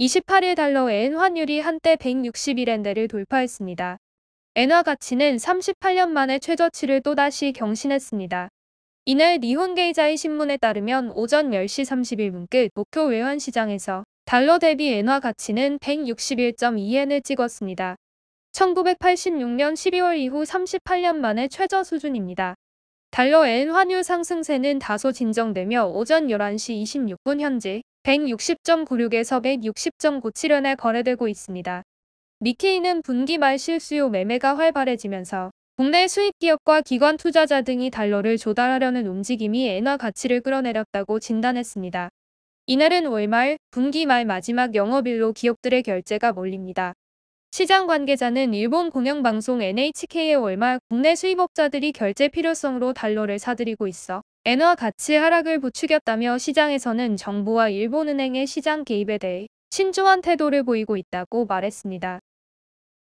28일 달러엔 환율이 한때 161엔대를 돌파했습니다. 엔화 가치는 38년 만에 최저치를 또다시 경신했습니다. 이날 니혼게이자의 신문에 따르면 오전 10시 3 1분끝 도쿄 외환시장에서 달러 대비 엔화 가치는 161.2엔을 찍었습니다. 1986년 12월 이후 38년 만에 최저 수준입니다. 달러 엔 환율 상승세는 다소 진정되며 오전 11시 26분 현재 160.96에서 160.97원에 거래되고 있습니다. 니케이는 분기 말 실수요 매매가 활발해지면서 국내 수익기업과 기관 투자자 등이 달러를 조달하려는 움직임이 엔화 가치를 끌어내렸다고 진단했습니다. 이날은 월말, 분기 말 마지막 영업일로 기업들의 결제가 몰립니다. 시장 관계자는 일본 공영방송 NHK의 월말 국내 수입업자들이 결제 필요성으로 달러를 사들이고 있어 엔화 가치 하락을 부추겼다며 시장에서는 정부와 일본은행의 시장 개입에 대해 신중한 태도를 보이고 있다고 말했습니다.